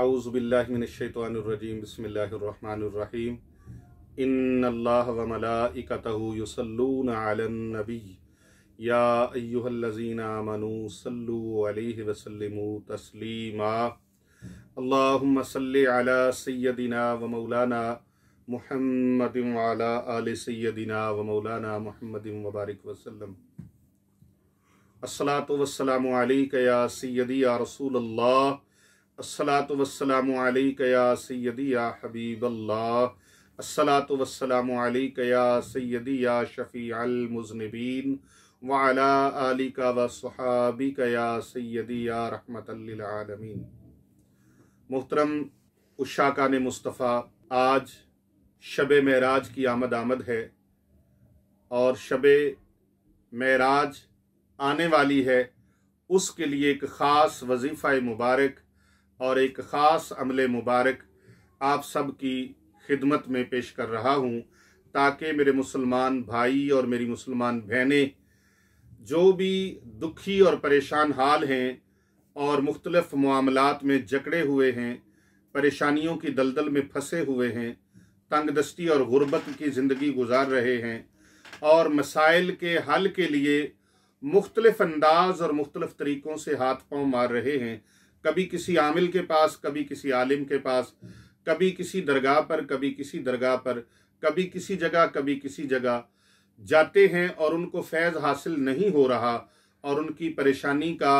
आउज़बिल्लिनशैतरजीम बसमीम इन वमलाकतूसलून आलनबी या अयुहल्लजीना मनु सल्लु अलैहि वसल्लम तस्लीमा अल्लाहुम्म सल्लि अला सय्यदिना व मौलाना मुहम्मद वाला आल सय्यदिना व मौलाना मुहम्मद वबारक वसल्लम अस्सलातु वस्सलामु अलैका या सय्यदी या रसूल अल्लाह असलात वसलाम या सैदिया या हबीब अल्लाह अस्सलातु वस्सलाम या सैदी या शफ़ी वाला का वसहाबी या सैदिया या मोहतरम उषा ने मुस्तफ़ा आज शब महराज की आमद आमद है और शब महराज आने वाली है उसके लिए एक ख़ास वजीफ़ा मुबारक और एक ख़ास अमल मुबारक आप सब की खिदमत में पेश कर रहा हूँ ताकि मेरे मुसलमान भाई और मेरी मुसलमान बहनें जो भी दुखी और परेशान हाल हैं और मुख्तलफ़ मामलों में जकड़े हुए हैं परेशानियों की दलदल में फंसे हुए हैं तंगदस्ती और गुरबत की ज़िंदगी गुजार रहे हैं और मसाइल के हल के लिए मुख्तलफ़ अंदाज और मुख्तलफ़ तरीक़ों से हाथ पाँव मार रहे हैं कभी किसी आमिल के पास कभी किसी आलिम के पास कभी किसी दरगाह पर कभी किसी दरगाह पर कभी किसी जगह कभी किसी जगह जाते हैं और उनको फैज़ हासिल नहीं हो रहा और उनकी परेशानी का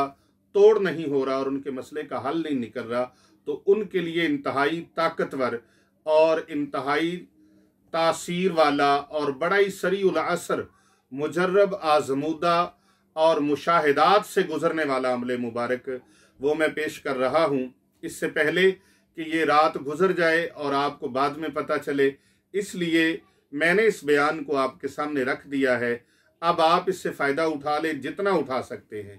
तोड़ नहीं हो रहा और उनके मसले का हल नहीं निकल रहा तो उनके लिए इंतहाई ताकतवर और इंतहाई तासीर वाला और बड़ा ही सरी असर मुजरब आजमूदा और मुशाहदात से गुजरने वाला अमले मुबारक वो मैं पेश कर रहा हूँ इससे पहले कि ये रात गुजर जाए और आपको बाद में पता चले इसलिए मैंने इस बयान को आपके सामने रख दिया है अब आप इससे फ़ायदा उठा लें जितना उठा सकते हैं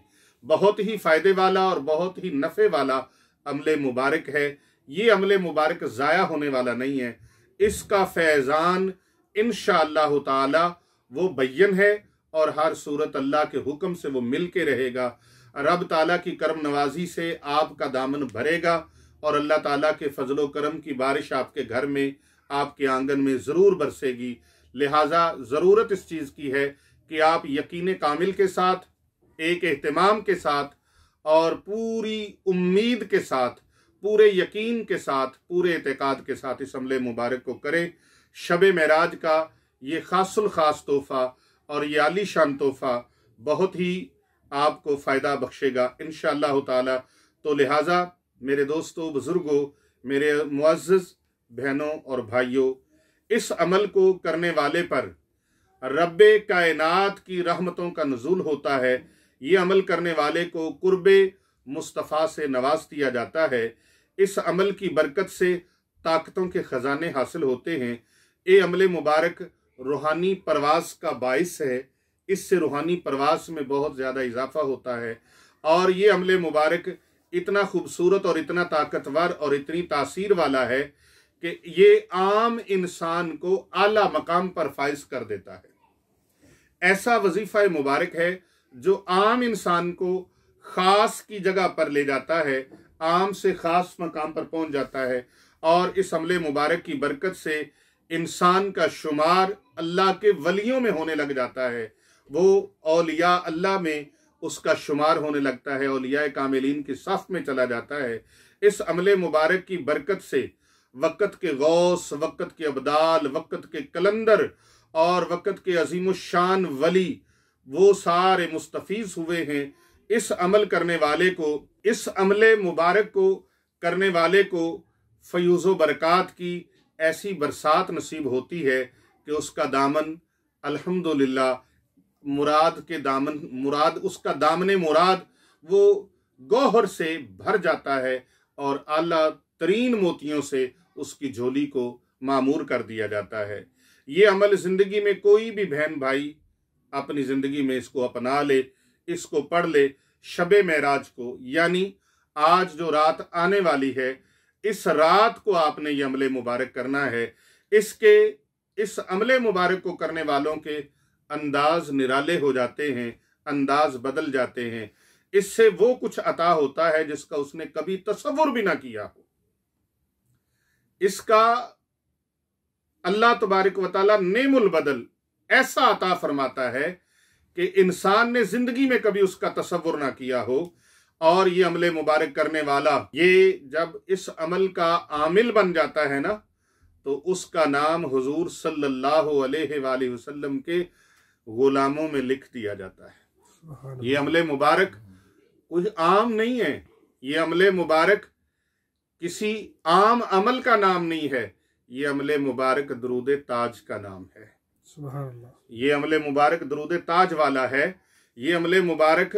बहुत ही फ़ायदे वाला और बहुत ही नफ़े वाला अमल मुबारक है ये अमल मुबारक ज़ाया होने वाला नहीं है इसका फैज़ान इन शह वो बैन है और हर सूरत अल्लाह के हुक्म से वो मिल के रहेगा रब ताला की करम नवाजी से आपका दामन भरेगा और अल्लाह ताला के फजलो करम की बारिश आपके घर में आपके आंगन में ज़रूर बरसेगी लिहाजा ज़रूरत इस चीज़ की है कि आप यकीन कामिल के साथ एक अहतमाम के साथ और पूरी उम्मीद के साथ पूरे यकीन के साथ पूरे एतकाद के साथ इस हमले मुबारक को करें शब महराज का ये खासुल खास तोहफ़ा और ये आलीशान तोहफ़ा बहुत ही आपको फ़ायदा बख्शेगा इन शह तो लिहाजा मेरे दोस्तों बुज़ुर्गों मेरे मुआज़ बहनों और भाइयों इस अमल को करने वाले पर रब कायनात की रहमतों का नजूल होता है ये अमल करने वाले को कुर्ब मुस्तफ़ा से नवाज दिया जाता है इस अमल की बरकत से ताकतों के ख़जाने हासिल होते हैं ये अमल मुबारक रूहानी परवास का बायस है इससे रूहानी प्रवास में बहुत ज़्यादा इजाफा होता है और ये अमल मुबारक इतना खूबसूरत और इतना ताकतवर और इतनी तासीर वाला है कि ये आम इंसान को आला मकाम पर फाइज कर देता है ऐसा वजीफ़ा मुबारक है जो आम इंसान को ख़ास की जगह पर ले जाता है आम से ख़ास मकाम पर पहुंच जाता है और इस हमले मुबारक की बरकत से इंसान का शुमार अल्लाह के वलियों में होने लग जाता है वो अलिया अल्लाह में उसका शुमार होने लगता है अलिया कामिलीन के सफ में चला जाता है इस अमल मुबारक की बरकत से वक़्त के गौस वक़्त के अबदाल वक़्त के कलंदर और वक़्त के अजीम शान वली वो सारे मुस्तफ़ हुए हैं इस अमल करने वाले को इस अमल मुबारक को करने वाले को फयूज़ बरक़ात की ऐसी बरसात नसीब होती है कि उसका दामन अल्हम्दुलिल्लाह मुराद के दामन मुराद उसका दामन मुराद वो गौहर से भर जाता है और आला तरीन मोतियों से उसकी झोली को मामूर कर दिया जाता है ये अमल ज़िंदगी में कोई भी बहन भाई अपनी ज़िंदगी में इसको अपना ले इसको पढ़ ले शब महराज को यानी आज जो रात आने वाली है इस रात को आपने ये अमले मुबारक करना है इसके इस अमले मुबारक को करने वालों के अंदाज निराले हो जाते हैं अंदाज बदल जाते हैं इससे वो कुछ अता होता है जिसका उसने कभी तस्वुर भी ना किया हो इसका अल्लाह तबारक वाली नेमुल बदल ऐसा अता फरमाता है कि इंसान ने जिंदगी में कभी उसका तस्वुर ना किया हो और ये अमले मुबारक करने वाला ये जब इस अमल का आमिल बन जाता है ना तो उसका नाम हुजूर सल्लल्लाहु अलैहि वसल्लम के गुलामों में लिख दिया जाता है ये अमले मुबारक कुछ आम नहीं है ये अमले मुबारक किसी आम अमल का नाम नहीं है ये अमले मुबारक दरूद ताज का नाम है ये अमले मुबारक दरूद ताज वाला है ये अमले मुबारक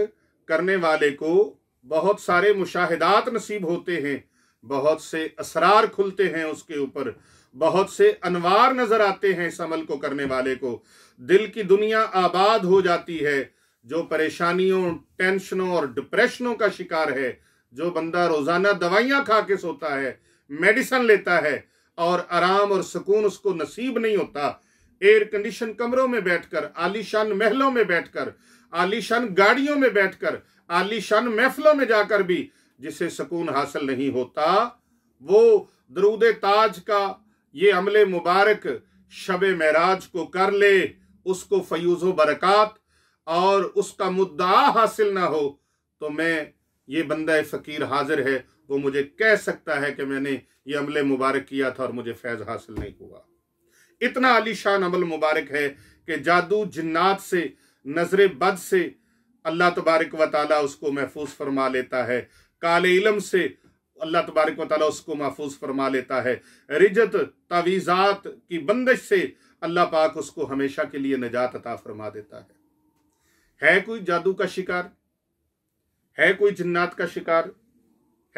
करने वाले को बहुत सारे मुशाहिदात नसीब होते हैं बहुत से असरार खुलते हैं उसके ऊपर बहुत से अनवार नजर आते हैं इस अमल को करने वाले को दिल की दुनिया आबाद हो जाती है जो परेशानियों टेंशनों और डिप्रेशनों का शिकार है जो बंदा रोजाना दवाइयां खा के सोता है मेडिसन लेता है और आराम और सुकून उसको नसीब नहीं होता एयर कंडीशन कमरों में बैठकर आलीशान महलों में बैठकर आलीशान गाड़ियों में बैठकर आलीशान महफलों में जाकर भी जिसे सुकून हासिल नहीं होता वो दरूद ताज का ये अमले मुबारक शब महराज को कर ले उसको फयूज बरकत और उसका मुद्दा हासिल ना हो तो मैं ये बंदा फ़कीर हाजिर है वो मुझे कह सकता है कि मैंने ये अमले मुबारक किया था और मुझे फैज़ हासिल नहीं हुआ इतना आलिशान अमल मुबारक है कि जादू जिन्नात से नजर बद से अल्लाह तबारक व ताली उसको महफूज फरमा लेता है काले इलम से अल्लाह तबारक वाली उसको महफूज फरमा लेता है रिजत तावीज़ात की बंदिश से अल्लाह पाक उसको हमेशा के लिए नजात अता फरमा देता है है कोई जादू का शिकार है कोई जन्नात का शिकार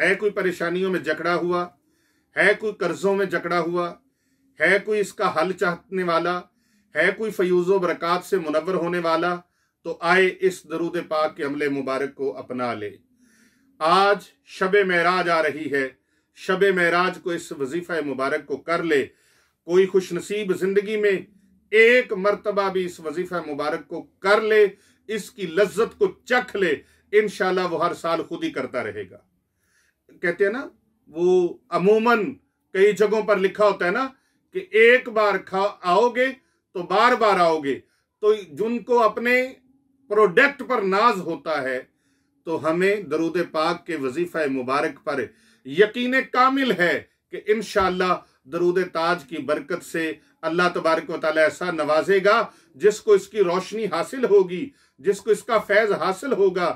है कोई परेशानियों में जकड़ा हुआ है कोई कर्जों में जकड़ा हुआ है कोई इसका हल चाहने वाला है कोई फयूज़ बरक़ात से मुनवर होने वाला तो आए इस दरूद पाक के अमले मुबारक को अपना ले आज शब महराज आ रही है शब महराज को इस वजीफा मुबारक को कर ले कोई खुश नसीब जिंदगी में एक मरतबा भी इस वजीफा मुबारक को कर ले इसकी लज्जत को चख ले शाह वो हर साल खुद ही करता रहेगा कहते हैं ना वो अमूमन कई जगहों पर लिखा होता है ना कि एक बार खा आओगे तो बार बार आओगे तो जिनको अपने प्रोडक्ट पर नाज होता है तो हमें दरूद पाक के वजीफा मुबारक पर यकीन कामिल है कि इन दरूद ताज की बरकत से अल्लाह तबारक ऐसा नवाजेगा जिसको इसकी रोशनी हासिल होगी जिसको इसका फैज़ हासिल होगा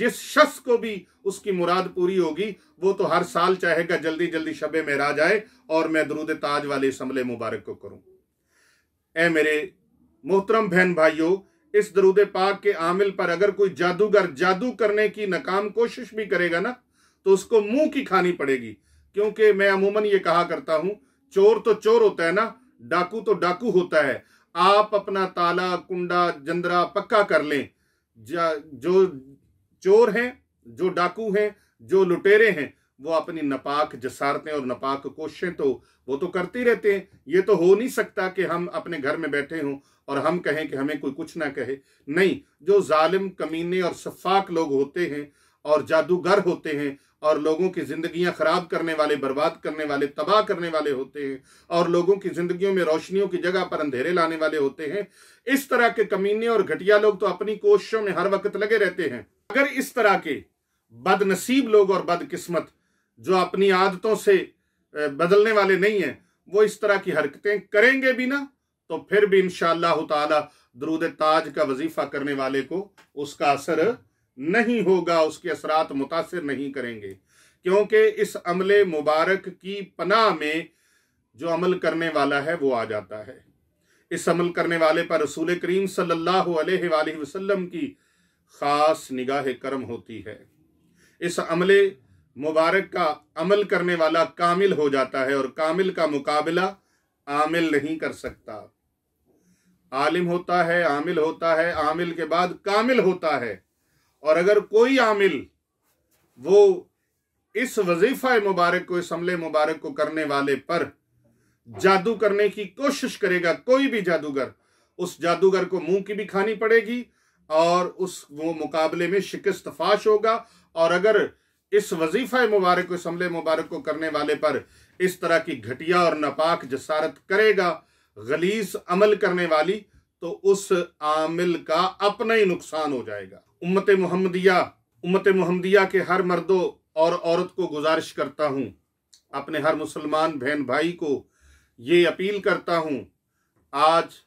जिस शख्स को भी उसकी मुराद पूरी होगी वो तो हर साल चाहेगा जल्दी जल्दी शब महराज आए और मैं दरूद ताज वाले इस अमले मुबारक को करूँ ए मेरे मोहतरम बहन भाइयों इस दरूद पाक के आमिल पर अगर कोई जादूगर जादू करने की नाकाम कोशिश भी करेगा ना तो उसको मुंह की खानी पड़ेगी क्योंकि मैं अमूमन ये कहा करता हूं चोर तो चोर होता है ना डाकू तो डाकू होता है आप अपना ताला कुंडा जंदरा पक्का कर लें जो चोर हैं जो डाकू हैं जो लुटेरे हैं वो अपनी नपाक जसारतें और नपाक कोशिशें तो वो तो करती रहते हैं ये तो हो नहीं सकता कि हम अपने घर में बैठे हों और हम कहें कि हमें कोई कुछ ना कहे नहीं जो जालिम कमीने और शफाक लोग होते हैं और जादूगर होते हैं और लोगों की ज़िंदगियां ख़राब करने वाले बर्बाद करने वाले तबाह करने वाले होते हैं और लोगों की ज़िंदगियों में रोशनियों की जगह पर अंधेरे लाने वाले होते हैं इस तरह के कमीने और घटिया लोग तो अपनी कोशिशों में हर वक्त लगे रहते हैं अगर इस तरह के बदनसीब लोग और बदकिस्मत जो अपनी आदतों से बदलने वाले नहीं हैं वो इस तरह की हरकतें करेंगे भी ना तो फिर भी इंशाल्लाह ताला दरूद ताज का वजीफा करने वाले को उसका असर नहीं होगा उसके असरात मुतासर नहीं करेंगे क्योंकि इस अमले मुबारक की पनाह में जो अमल करने वाला है वो आ जाता है इस अमल करने वाले पर रसूल करीम सल्लल्लाहु की ख़ास निगाह करम होती है इस अमले मुबारक का अमल करने वाला कामिल हो जाता है और कामिल का मुकाबला आमिल नहीं कर सकता आलिम होता है आमिल होता है आमिल के बाद कामिल होता है और अगर कोई आमिल वो इस वजीफा मुबारक को इस हमले मुबारक को करने वाले पर जादू करने की कोशिश करेगा कोई भी जादूगर उस जादूगर को मुंह की भी खानी पड़ेगी और उस वो मुकाबले में शिकस्त फाश होगा और अगर इस वजीफा मुबारक इस हमले मुबारक को करने वाले पर इस तरह की घटिया और नापाक जसारत करेगा गलीस अमल करने वाली तो उस आमिल का अपना ही नुकसान हो जाएगा उम्मत मुहमदिया उम्मत मोहम्मदिया के हर मर्दों और औरत को गुजारिश करता हूँ अपने हर मुसलमान बहन भाई को ये अपील करता हूँ आज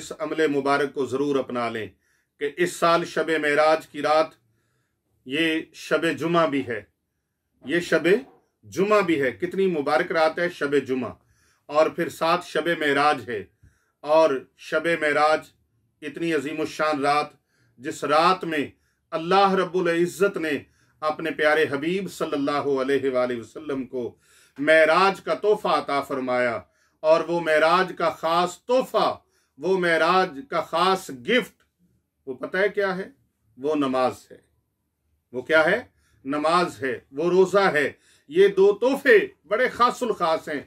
इस अमले मुबारक को ज़रूर अपना लें कि इस साल शब मराज की रात ये शब जुमा भी है ये शब जुमा भी है कितनी मुबारक रात है शब जुमा और फिर सात शब महराज है और शब महराज इतनी अजीम शान रात जिस रात में अल्लाह रब्बुल इज़्ज़त ने अपने प्यारे हबीब सल्लल्लाहु अलैहि वसल्लम को महराज का तोहफा अता फरमाया और वो महराज का ख़ास तोहफा वो महराज का ख़ास गिफ्ट वो पता है क्या है वो नमाज है वो क्या है नमाज है वो रोज़ा है ये दो तोहफे बड़े खासुल खास हैं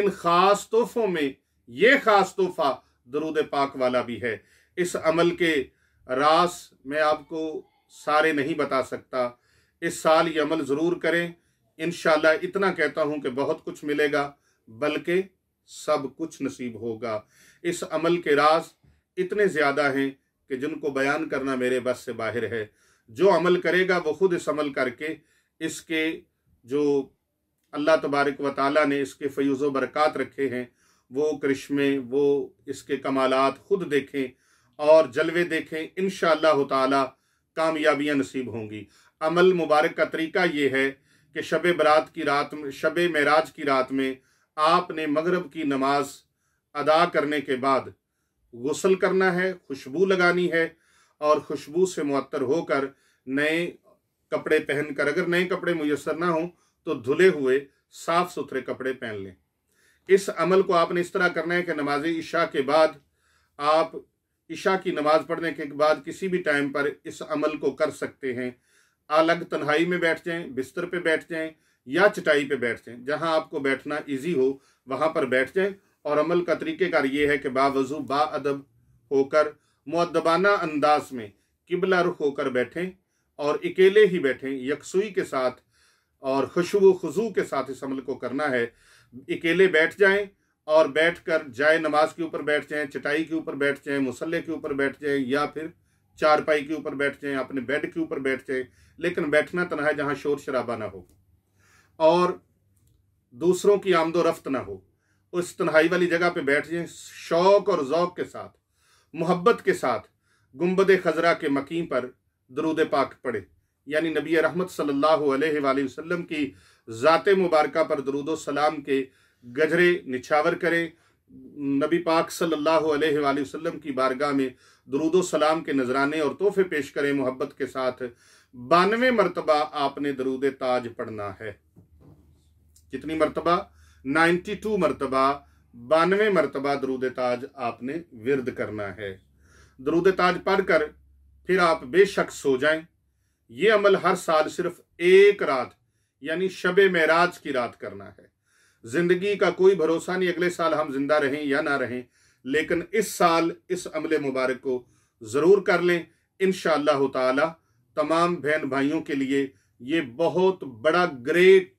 इन खास तोहफों में ये खास तोहफा दरूद पाक वाला भी है इस अमल के रास मैं आपको सारे नहीं बता सकता इस साल ये अमल ज़रूर करें इन इतना कहता हूँ कि बहुत कुछ मिलेगा बल्कि सब कुछ नसीब होगा इस अमल के राज इतने ज़्यादा हैं कि जिनको बयान करना मेरे बस से बाहर है जो अमल करेगा वो खुद इस अमल करके इसके जो अल्लाह तबारक व ताली ने इसके फ्यूज़ बरक़ात रखे हैं वो करिश्मे वो इसके कमालत खुद देखें और जलवे देखें इन शाह कामयाबियाँ नसीब होंगी अमल मुबारक का तरीका ये है कि शब बरात की रात में शब महराज की रात में आपने मगरब की नमाज अदा करने के बाद गसल करना है खुशबू लगानी है और खुशबू से मअतर होकर नए कपड़े पहनकर अगर नए कपड़े मुयसर ना हों तो धुले हुए साफ सुथरे कपड़े पहन लें इस अमल को आपने इस तरह करना है कि नमाज ईशा के बाद आप ईशा की नमाज पढ़ने के बाद किसी भी टाइम पर इस अमल को कर सकते हैं अलग तन्हाई में बैठ जाएं बिस्तर पे बैठ जाएं या चटाई पे बैठ जाएं जहां आपको बैठना इजी हो वहां पर बैठ जाएं और अमल का तरीक़ेकार ये है कि बावजू अदब होकर मुद्दबाना अंदाज में किबला रुख होकर बैठें और अकेले ही बैठें यकसुई के साथ और खुशबू खजू के साथ इस अमल को करना है अकेले बैठ जाएं और बैठ कर जाए नमाज के ऊपर बैठ जाएं चटाई के ऊपर बैठ जाएं मुसल्ले के ऊपर बैठ जाएं या फिर चारपाई के ऊपर बैठ जाएं अपने बेड के ऊपर बैठ जाएं लेकिन बैठना तनहा है जहाँ शोर शराबा ना हो और दूसरों की आमदो रफ्त ना हो उस तनहाई वाली जगह पे बैठ जाएं शौक और ओक़ के साथ मोहब्बत के साथ गुम्बद खजरा के मकी पर दरूद पाक पढ़े यानी नबी रहमत सल्लल्लाहु अलैहि वसल्लम की ज़ात मुबारक पर दरूद सलाम के गजरे निछावर करें नबी पाक सल्लल्लाहु अलैहि वसल्लम की बारगाह में दरूद सलाम के नजराने और तोहफे पेश करें मोहब्बत के साथ बानवे मरतबा आपने दरूद ताज पढ़ना है कितनी मरतबा नाइन्टी टू मरतबा बानवे मरतबा दरूद ताज आपने विरद करना है दरूद ताज पढ़कर फिर आप बेशक सो जाएं ये अमल हर साल सिर्फ एक रात यानी शब महराज की रात करना है जिंदगी का कोई भरोसा नहीं अगले साल हम जिंदा रहें या ना रहें लेकिन इस साल इस अमल मुबारक को ज़रूर कर लें इन ताला तमाम बहन भाइयों के लिए ये बहुत बड़ा ग्रेट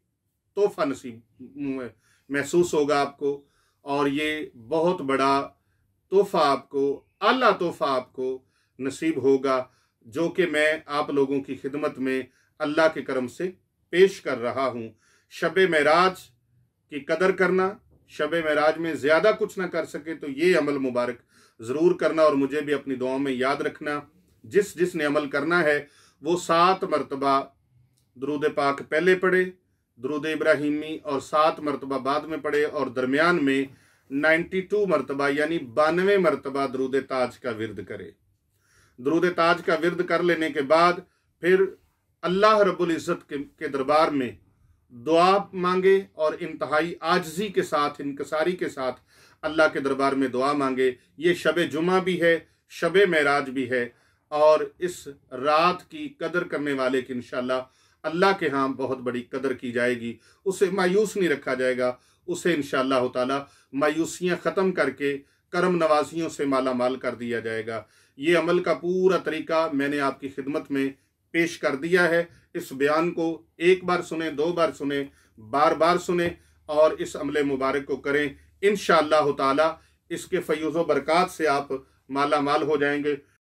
तोहफा नसीब महसूस होगा आपको और ये बहुत बड़ा तोहफा आपको आला तोहफा आपको नसीब होगा जो कि मैं आप लोगों की खिदमत में अल्लाह के करम से पेश कर रहा हूँ शब महराज की कदर करना शब महराज में ज़्यादा कुछ ना कर सके तो ये अमल मुबारक ज़रूर करना और मुझे भी अपनी दुआओं में याद रखना जिस जिस ने अमल करना है वो सात मरतबा दरूद पाक पहले पढ़े दरुद इब्राहिमी और सात मरतबा बाद में पढ़े और दरमियान में नाइन्टी टू मरतबा यानी बानवे मरतबा दरुद ताज का विरद करे दरुद ताज का विरद कर लेने के बाद फिर अल्लाह रबुल्जत के, के दरबार में दुआ मांगे और इंतहाई आजजी के साथ इनकसारी के साथ अल्लाह के दरबार में दुआ मांगे ये शब जुमा भी है शब महराज भी है और इस रात की कदर करने वाले की इन अल्लाह के यहाँ बहुत बड़ी कदर की जाएगी उसे मायूस नहीं रखा जाएगा उसे इन ताला मायूसियाँ ख़त्म करके करम नवाजियों से माला माल कर दिया जाएगा ये अमल का पूरा तरीका मैंने आपकी खिदमत में पेश कर दिया है इस बयान को एक बार सुने दो बार सुने बार बार सुने और इस अमले मुबारक को करें इन ताला इसके फयूज़ बरक़ात से आप माला माल हो जाएंगे